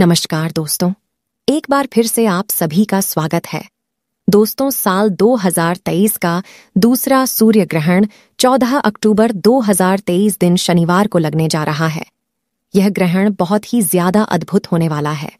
नमस्कार दोस्तों एक बार फिर से आप सभी का स्वागत है दोस्तों साल 2023 का दूसरा सूर्य ग्रहण 14 अक्टूबर 2023 दिन शनिवार को लगने जा रहा है यह ग्रहण बहुत ही ज्यादा अद्भुत होने वाला है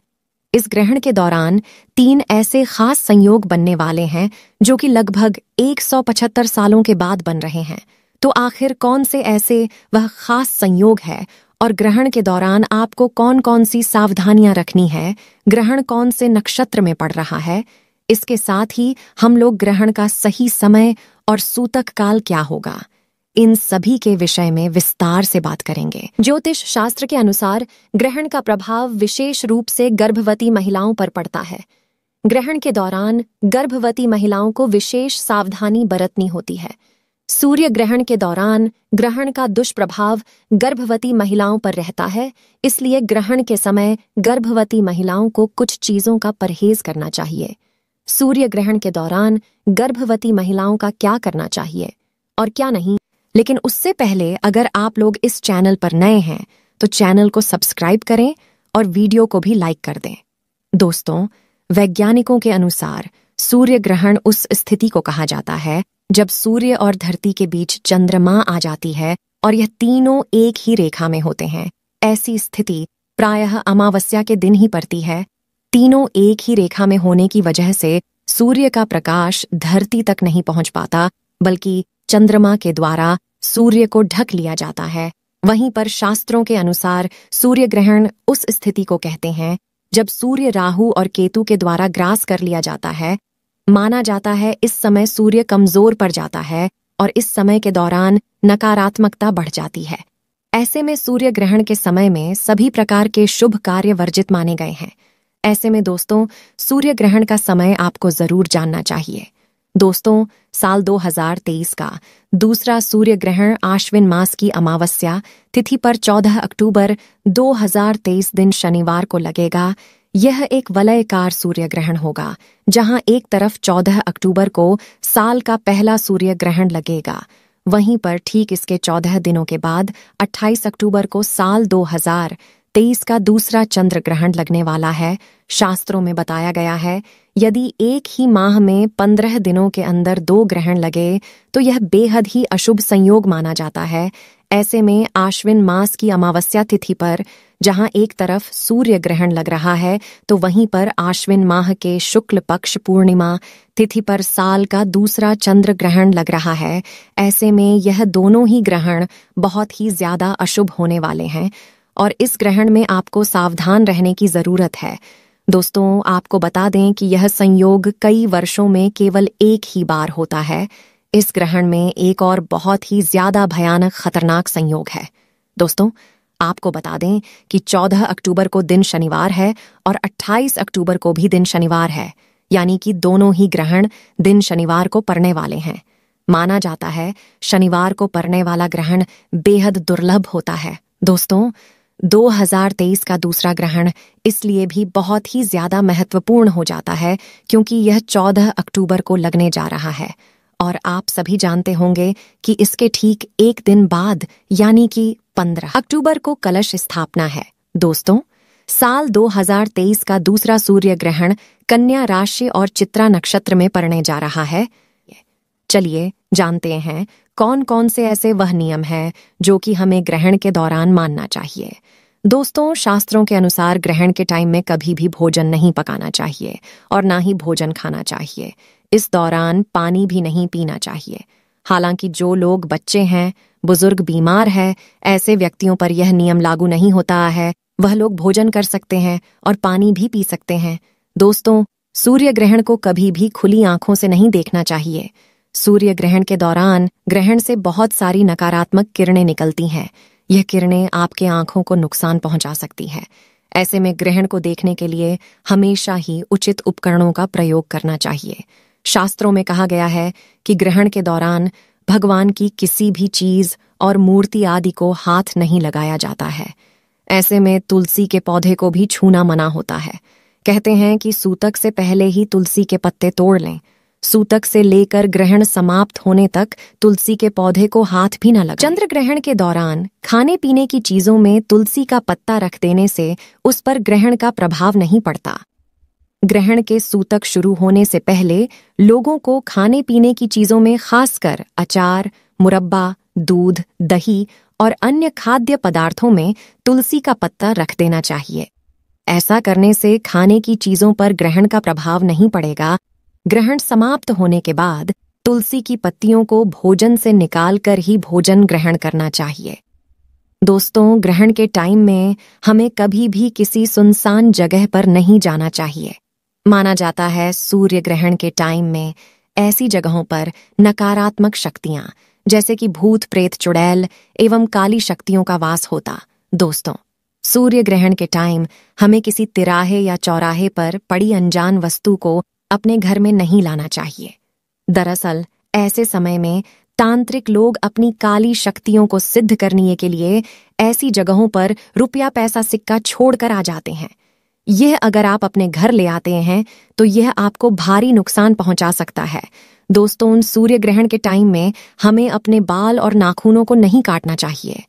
इस ग्रहण के दौरान तीन ऐसे खास संयोग बनने वाले हैं जो कि लगभग 175 सालों के बाद बन रहे हैं तो आखिर कौन से ऐसे वह खास संयोग है और ग्रहण के दौरान आपको कौन कौन सी सावधानियां रखनी है ग्रहण कौन से नक्षत्र में पड़ रहा है इसके साथ ही हम लोग ग्रहण का सही समय और सूतक काल क्या होगा इन सभी के विषय में विस्तार से बात करेंगे ज्योतिष शास्त्र के अनुसार ग्रहण का प्रभाव विशेष रूप से गर्भवती महिलाओं पर पड़ता है ग्रहण के दौरान गर्भवती महिलाओं को विशेष सावधानी बरतनी होती है सूर्य ग्रहण के दौरान ग्रहण का दुष्प्रभाव गर्भवती महिलाओं पर रहता है इसलिए ग्रहण के समय गर्भवती महिलाओं को कुछ चीज़ों का परहेज करना चाहिए सूर्य ग्रहण के दौरान गर्भवती महिलाओं का क्या करना चाहिए और क्या नहीं लेकिन उससे पहले अगर आप लोग इस चैनल पर नए हैं तो चैनल को सब्सक्राइब करें और वीडियो को भी लाइक कर दें दोस्तों वैज्ञानिकों के अनुसार सूर्य ग्रहण उस स्थिति को कहा जाता है जब सूर्य और धरती के बीच चंद्रमा आ जाती है और यह तीनों एक ही रेखा में होते हैं ऐसी स्थिति प्रायः अमावस्या के दिन ही पड़ती है तीनों एक ही रेखा में होने की वजह से सूर्य का प्रकाश धरती तक नहीं पहुंच पाता बल्कि चंद्रमा के द्वारा सूर्य को ढक लिया जाता है वहीं पर शास्त्रों के अनुसार सूर्य ग्रहण उस स्थिति को कहते हैं जब सूर्य राहु और केतु के द्वारा ग्रास कर लिया जाता है माना जाता है इस समय सूर्य कमजोर पड़ जाता है और इस समय के दौरान नकारात्मकता बढ़ जाती है ऐसे में सूर्य ग्रहण के समय में सभी प्रकार के शुभ कार्य वर्जित माने गए हैं ऐसे में दोस्तों सूर्य ग्रहण का समय आपको जरूर जानना चाहिए दोस्तों साल 2023 का दूसरा सूर्य ग्रहण आश्विन मास की अमावस्या तिथि पर 14 अक्टूबर 2023 दिन शनिवार को लगेगा यह एक वलयकार सूर्य ग्रहण होगा जहां एक तरफ 14 अक्टूबर को साल का पहला सूर्य ग्रहण लगेगा वहीं पर ठीक इसके 14 दिनों के बाद 28 अक्टूबर को साल 2023 का दूसरा चंद्र ग्रहण लगने वाला है शास्त्रों में बताया गया है यदि एक ही माह में पंद्रह दिनों के अंदर दो ग्रहण लगे तो यह बेहद ही अशुभ संयोग माना जाता है ऐसे में आश्विन मास की अमावस्या तिथि पर जहां एक तरफ सूर्य ग्रहण लग रहा है तो वहीं पर आश्विन माह के शुक्ल पक्ष पूर्णिमा तिथि पर साल का दूसरा चंद्र ग्रहण लग रहा है ऐसे में यह दोनों ही ग्रहण बहुत ही ज्यादा अशुभ होने वाले हैं और इस ग्रहण में आपको सावधान रहने की ज़रूरत है दोस्तों आपको बता दें कि यह संयोग कई वर्षों में केवल एक ही बार होता है इस ग्रहण में एक और बहुत ही ज्यादा भयानक खतरनाक संयोग है दोस्तों आपको बता दें कि 14 अक्टूबर को दिन शनिवार है और 28 अक्टूबर को भी दिन शनिवार है यानी कि दोनों ही ग्रहण दिन शनिवार को पड़ने वाले हैं माना जाता है शनिवार को पड़ने वाला ग्रहण बेहद दुर्लभ होता है दोस्तों 2023 का दूसरा ग्रहण इसलिए भी बहुत ही ज्यादा महत्वपूर्ण हो जाता है क्योंकि यह 14 अक्टूबर को लगने जा रहा है और आप सभी जानते होंगे कि इसके ठीक एक दिन बाद यानी कि 15 अक्टूबर को कलश स्थापना है दोस्तों साल 2023 का दूसरा सूर्य ग्रहण कन्या राशि और चित्रा नक्षत्र में पड़ने जा रहा है चलिए जानते हैं कौन कौन से ऐसे वह नियम हैं जो कि हमें ग्रहण के दौरान मानना चाहिए दोस्तों शास्त्रों के अनुसार ग्रहण के टाइम में कभी भी भोजन नहीं पकाना चाहिए और ना ही भोजन खाना चाहिए इस दौरान पानी भी नहीं पीना चाहिए हालांकि जो लोग बच्चे हैं बुजुर्ग बीमार है ऐसे व्यक्तियों पर यह नियम लागू नहीं होता है वह लोग भोजन कर सकते हैं और पानी भी पी सकते हैं दोस्तों सूर्य ग्रहण को कभी भी खुली आंखों से नहीं देखना चाहिए सूर्य ग्रहण के दौरान ग्रहण से बहुत सारी नकारात्मक किरणें निकलती हैं यह किरणें आपके आंखों को नुकसान पहुंचा सकती हैं ऐसे में ग्रहण को देखने के लिए हमेशा ही उचित उपकरणों का प्रयोग करना चाहिए शास्त्रों में कहा गया है कि ग्रहण के दौरान भगवान की किसी भी चीज और मूर्ति आदि को हाथ नहीं लगाया जाता है ऐसे में तुलसी के पौधे को भी छूना मना होता है कहते हैं कि सूतक से पहले ही तुलसी के पत्ते तोड़ लें सूतक से लेकर ग्रहण समाप्त होने तक तुलसी के पौधे को हाथ भी न लगा चंद्र ग्रहण के दौरान खाने पीने की चीजों में तुलसी का पत्ता रख देने से उस पर ग्रहण का प्रभाव नहीं पड़ता ग्रहण के सूतक शुरू होने से पहले लोगों को खाने पीने की चीजों में खासकर अचार मुरब्बा दूध दही और अन्य खाद्य पदार्थों में तुलसी का पत्ता रख देना चाहिए ऐसा करने से खाने की चीजों पर ग्रहण का प्रभाव नहीं पड़ेगा ग्रहण समाप्त होने के बाद तुलसी की पत्तियों को भोजन से निकालकर ही भोजन ग्रहण करना चाहिए दोस्तों ग्रहण के टाइम में हमें कभी भी किसी सुनसान जगह पर नहीं जाना चाहिए माना जाता है सूर्य ग्रहण के टाइम में ऐसी जगहों पर नकारात्मक शक्तियां जैसे कि भूत प्रेत चुड़ैल एवं काली शक्तियों का वास होता दोस्तों सूर्य ग्रहण के टाइम हमें किसी तिराहे या चौराहे पर पड़ी अनजान वस्तु को अपने घर में नहीं लाना चाहिए दरअसल ऐसे समय में तांत्रिक लोग अपनी काली शक्तियों को सिद्ध करने के लिए ऐसी जगहों पर रुपया पैसा सिक्का छोड़कर आ जाते हैं यह अगर आप अपने घर ले आते हैं तो यह आपको भारी नुकसान पहुंचा सकता है दोस्तों उन सूर्य ग्रहण के टाइम में हमें अपने बाल और नाखूनों को नहीं काटना चाहिए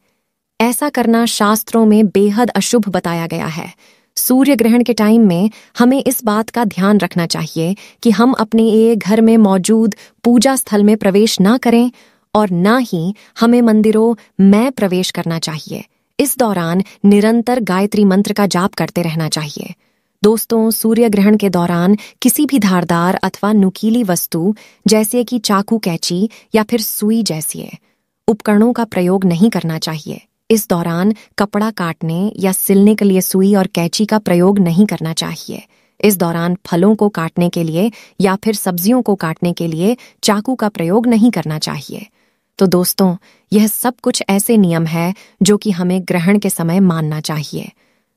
ऐसा करना शास्त्रों में बेहद अशुभ बताया गया है सूर्य ग्रहण के टाइम में हमें इस बात का ध्यान रखना चाहिए कि हम अपने ये घर में मौजूद पूजा स्थल में प्रवेश ना करें और ना ही हमें मंदिरों में प्रवेश करना चाहिए इस दौरान निरंतर गायत्री मंत्र का जाप करते रहना चाहिए दोस्तों सूर्य ग्रहण के दौरान किसी भी धारदार अथवा नुकीली वस्तु जैसे कि चाकू कैची या फिर सुई जैसी उपकरणों का प्रयोग नहीं करना चाहिए इस दौरान कपड़ा काटने या सिलने के लिए सुई और कैची का प्रयोग नहीं करना चाहिए इस दौरान फलों को काटने के लिए या फिर सब्जियों को काटने के लिए चाकू का प्रयोग नहीं करना चाहिए तो दोस्तों यह सब कुछ ऐसे नियम है जो कि हमें ग्रहण के समय मानना चाहिए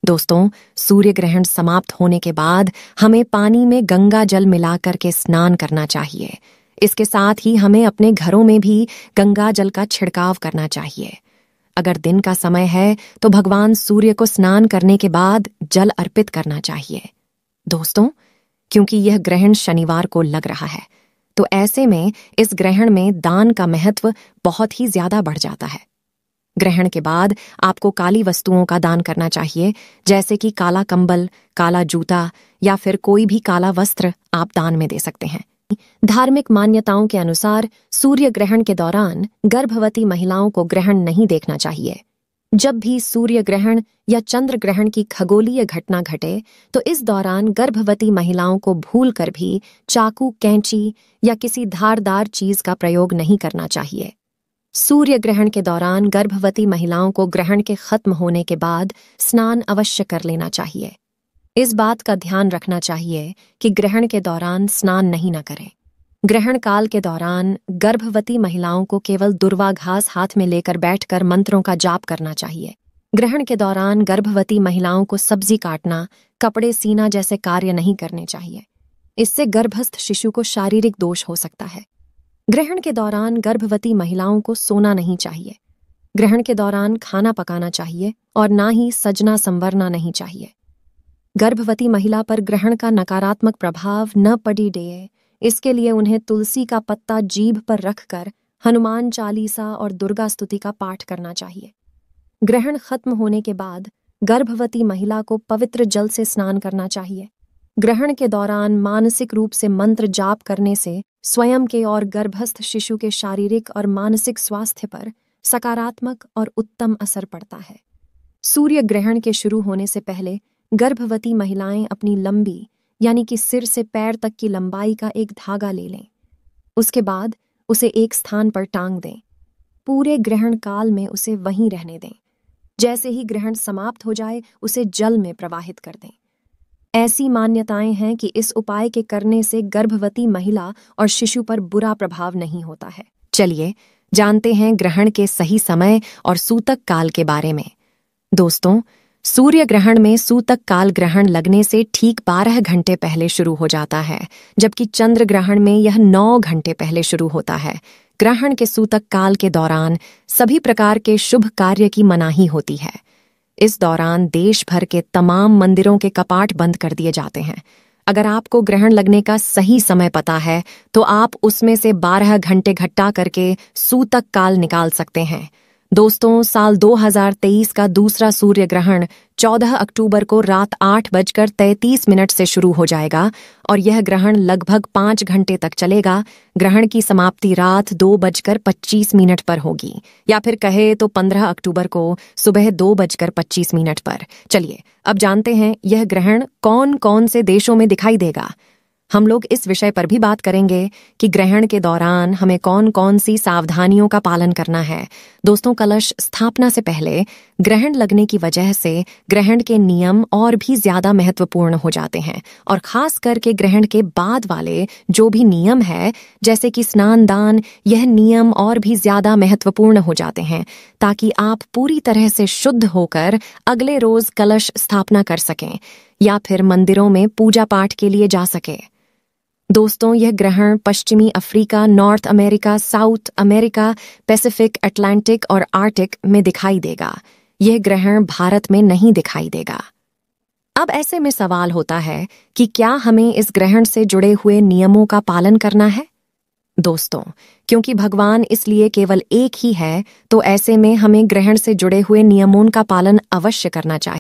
दोस्तों सूर्य ग्रहण समाप्त होने के बाद हमें पानी में गंगा जल मिला करके स्नान करना चाहिए इसके साथ ही हमें अपने घरों में भी गंगा जल का छिड़काव करना चाहिए अगर दिन का समय है तो भगवान सूर्य को स्नान करने के बाद जल अर्पित करना चाहिए दोस्तों क्योंकि यह ग्रहण शनिवार को लग रहा है तो ऐसे में इस ग्रहण में दान का महत्व बहुत ही ज्यादा बढ़ जाता है ग्रहण के बाद आपको काली वस्तुओं का दान करना चाहिए जैसे कि काला कंबल काला जूता या फिर कोई भी काला वस्त्र आप दान में दे सकते हैं धार्मिक मान्यताओं के अनुसार सूर्य ग्रहण के दौरान गर्भवती महिलाओं को ग्रहण नहीं देखना चाहिए जब भी सूर्य ग्रहण या चंद्र ग्रहण की खगोलीय घटना घटे तो इस दौरान गर्भवती महिलाओं को भूल कर भी चाकू कैंची या किसी धारदार चीज का प्रयोग नहीं करना चाहिए सूर्य ग्रहण के दौरान गर्भवती महिलाओं को ग्रहण के खत्म होने के बाद स्नान अवश्य कर लेना चाहिए इस बात का ध्यान रखना चाहिए कि ग्रहण के दौरान स्नान नहीं न करें ग्रहण काल के दौरान गर्भवती महिलाओं को केवल दुर्वाघास हाथ में लेकर बैठकर मंत्रों का जाप करना चाहिए ग्रहण के दौरान गर्भवती महिलाओं को सब्जी काटना कपड़े सीना जैसे कार्य नहीं करने चाहिए इससे गर्भस्थ शिशु को शारीरिक दोष हो सकता है ग्रहण के दौरान गर्भवती महिलाओं को सोना नहीं चाहिए ग्रहण के दौरान खाना पकाना चाहिए और ना ही सजना संवरना नहीं चाहिए गर्भवती महिला पर ग्रहण का नकारात्मक प्रभाव न पड़ी डे इसके लिए उन्हें तुलसी का पत्ता जीभ पर रखकर हनुमान चालीसा और दुर्गा स्तुति का पाठ करना चाहिए ग्रहण खत्म होने के बाद गर्भवती महिला को पवित्र जल से स्नान करना चाहिए ग्रहण के दौरान मानसिक रूप से मंत्र जाप करने से स्वयं के और गर्भस्थ शिशु के शारीरिक और मानसिक स्वास्थ्य पर सकारात्मक और उत्तम असर पड़ता है सूर्य ग्रहण के शुरू होने से पहले गर्भवती महिलाएं अपनी लंबी यानी कि सिर से पैर तक की लंबाई का एक धागा ले लें उसके बाद उसे एक स्थान पर टांग दें पूरे ग्रहण काल में उसे वहीं रहने दें जैसे ही ग्रहण समाप्त हो जाए उसे जल में प्रवाहित कर दें ऐसी मान्यताएं हैं कि इस उपाय के करने से गर्भवती महिला और शिशु पर बुरा प्रभाव नहीं होता है चलिए जानते हैं ग्रहण के सही समय और सूतक काल के बारे में दोस्तों सूर्य ग्रहण में सूतक काल ग्रहण लगने से ठीक 12 घंटे पहले शुरू हो जाता है जबकि चंद्र ग्रहण में यह 9 घंटे पहले शुरू होता है ग्रहण के सूतक काल के दौरान सभी प्रकार के शुभ कार्य की मनाही होती है इस दौरान देश भर के तमाम मंदिरों के कपाट बंद कर दिए जाते हैं अगर आपको ग्रहण लगने का सही समय पता है तो आप उसमें से 12 घंटे घट्टा करके सूतक काल निकाल सकते हैं दोस्तों साल 2023 का दूसरा सूर्य ग्रहण 14 अक्टूबर को रात आठ बजकर तैतीस मिनट से शुरू हो जाएगा और यह ग्रहण लगभग पांच घंटे तक चलेगा ग्रहण की समाप्ति रात दो बजकर पच्चीस मिनट पर होगी या फिर कहे तो 15 अक्टूबर को सुबह दो बजकर पच्चीस मिनट पर चलिए अब जानते हैं यह ग्रहण कौन कौन से देशों में दिखाई देगा हम लोग इस विषय पर भी बात करेंगे कि ग्रहण के दौरान हमें कौन कौन सी सावधानियों का पालन करना है दोस्तों कलश स्थापना से पहले ग्रहण लगने की वजह से ग्रहण के नियम और भी ज्यादा महत्वपूर्ण हो जाते हैं और खास करके ग्रहण के बाद वाले जो भी नियम है जैसे कि स्नान दान यह नियम और भी ज्यादा महत्वपूर्ण हो जाते हैं ताकि आप पूरी तरह से शुद्ध होकर अगले रोज कलश स्थापना कर सकें या फिर मंदिरों में पूजा पाठ के लिए जा सके दोस्तों यह ग्रहण पश्चिमी Africa North America South America Pacific Atlantic और आर्टिक में दिखाई देगा यह ग्रहण भारत में नहीं दिखाई देगा अब ऐसे में सवाल होता है कि क्या हमें इस ग्रहण से जुड़े हुए नियमों का पालन करना है दोस्तों क्योंकि भगवान इसलिए केवल एक ही है तो ऐसे में हमें ग्रहण से जुड़े हुए नियमों का पालन अवश्य करना चाहिए